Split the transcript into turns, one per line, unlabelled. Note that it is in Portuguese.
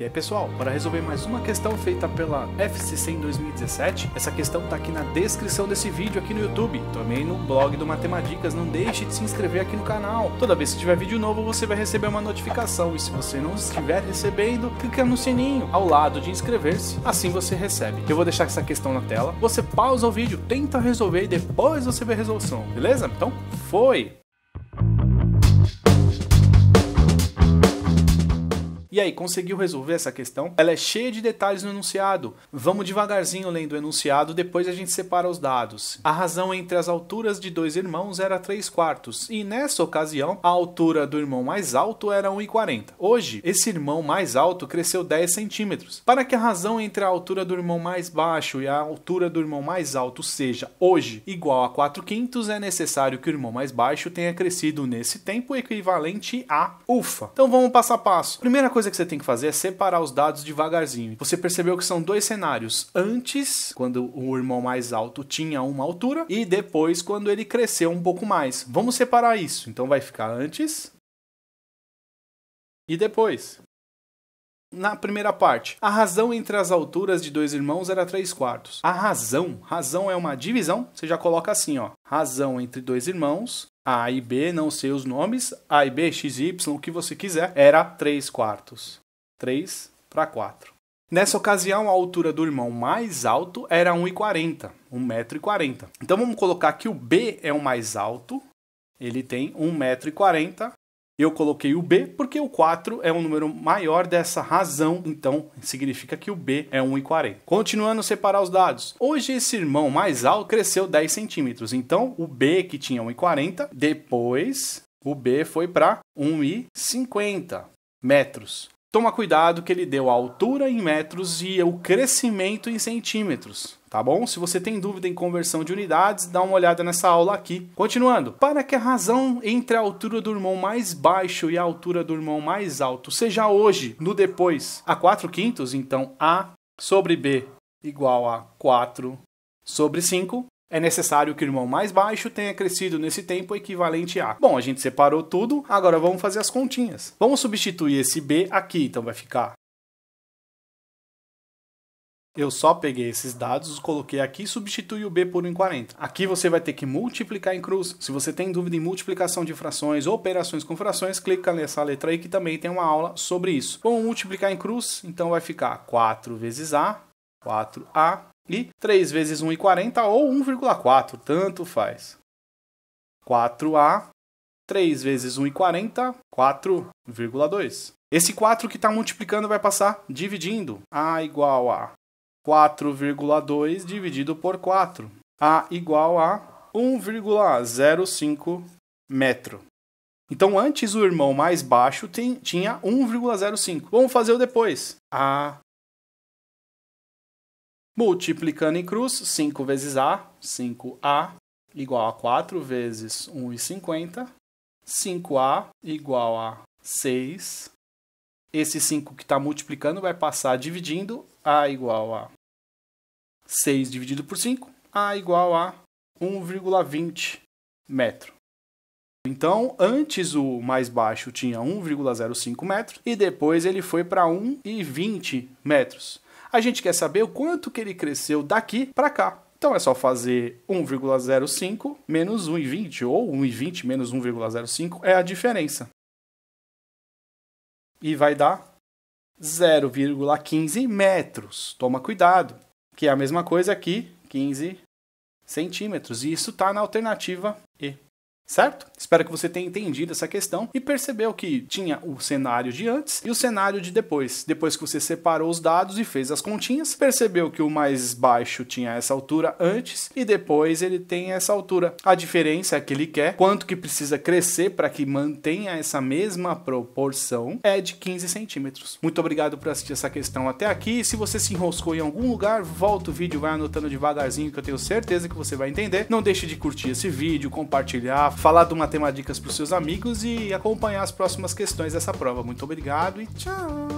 E aí pessoal, para resolver mais uma questão feita pela FCC em 2017, essa questão está aqui na descrição desse vídeo aqui no YouTube, também no blog do Matemáticas, não deixe de se inscrever aqui no canal. Toda vez que tiver vídeo novo você vai receber uma notificação e se você não estiver recebendo, clica no sininho ao lado de inscrever-se, assim você recebe. Eu vou deixar essa questão na tela, você pausa o vídeo, tenta resolver e depois você vê a resolução, beleza? Então foi! E aí, conseguiu resolver essa questão? Ela é cheia de detalhes no enunciado. Vamos devagarzinho lendo o enunciado, depois a gente separa os dados. A razão entre as alturas de dois irmãos era 3 quartos, e nessa ocasião, a altura do irmão mais alto era 1,40. Hoje, esse irmão mais alto cresceu 10 centímetros. Para que a razão entre a altura do irmão mais baixo e a altura do irmão mais alto seja hoje igual a 4 quintos, é necessário que o irmão mais baixo tenha crescido nesse tempo equivalente a ufa. Então vamos passo a passo. Primeira coisa coisa que você tem que fazer é separar os dados devagarzinho. Você percebeu que são dois cenários. Antes, quando o irmão mais alto tinha uma altura, e depois quando ele cresceu um pouco mais. Vamos separar isso. Então vai ficar antes e depois na primeira parte. A razão entre as alturas de dois irmãos era 3 quartos. A razão, razão é uma divisão, você já coloca assim, ó. Razão entre dois irmãos, A e B, não sei os nomes, A e B, X, Y, o que você quiser, era 3 quartos. 3 para 4. Nessa ocasião, a altura do irmão mais alto era 1,40, 1,40m. Então vamos colocar que o B é o mais alto, ele tem 1,40m, eu coloquei o B porque o 4 é um número maior dessa razão, então significa que o B é 1,40. Continuando a separar os dados. Hoje esse irmão mais alto cresceu 10 centímetros, então o B que tinha 1,40, depois o B foi para 1,50 metros. Toma cuidado que ele deu a altura em metros e o crescimento em centímetros, tá bom? Se você tem dúvida em conversão de unidades, dá uma olhada nessa aula aqui. Continuando, para que a razão entre a altura do irmão mais baixo e a altura do irmão mais alto seja hoje, no depois, a 4 quintos, então A sobre B igual a 4 sobre 5, é necessário que o irmão mais baixo tenha crescido nesse tempo equivalente a. Bom, a gente separou tudo, agora vamos fazer as continhas. Vamos substituir esse B aqui, então vai ficar. Eu só peguei esses dados, os coloquei aqui e substitui o B por um 40. Aqui você vai ter que multiplicar em cruz. Se você tem dúvida em multiplicação de frações ou operações com frações, clica nessa letra aí que também tem uma aula sobre isso. Vamos multiplicar em cruz, então vai ficar 4 vezes A 4A e 3 vezes 1,40 ou 1,4, tanto faz. 4A, 3 vezes 1,40, 4,2. Esse 4 que está multiplicando vai passar dividindo. A igual a 4,2 dividido por 4. A igual a 1,05 metro. Então, antes o irmão mais baixo tem, tinha 1,05. Vamos fazer o depois. A Multiplicando em cruz, 5 vezes A, 5A igual a 4 vezes 1,50. 5A igual a 6. Esse 5 que está multiplicando vai passar dividindo. A igual a 6 dividido por 5. A igual a 1,20 metro. Então, antes o mais baixo tinha 1,05 metro e depois ele foi para 1,20 metros. A gente quer saber o quanto que ele cresceu daqui para cá. Então é só fazer 1,05 menos 1,20 ou 1,20 menos 1,05 é a diferença. E vai dar 0,15 metros. Toma cuidado, que é a mesma coisa aqui, 15 centímetros. E isso está na alternativa E. Certo? Espero que você tenha entendido essa questão e percebeu que tinha o cenário de antes e o cenário de depois. Depois que você separou os dados e fez as continhas, percebeu que o mais baixo tinha essa altura antes e depois ele tem essa altura. A diferença é que ele quer quanto que precisa crescer para que mantenha essa mesma proporção é de 15 centímetros. Muito obrigado por assistir essa questão até aqui. Se você se enroscou em algum lugar, volta o vídeo, vai anotando devagarzinho que eu tenho certeza que você vai entender. Não deixe de curtir esse vídeo, compartilhar falar do Matemáticas para os seus amigos e acompanhar as próximas questões dessa prova. Muito obrigado e tchau!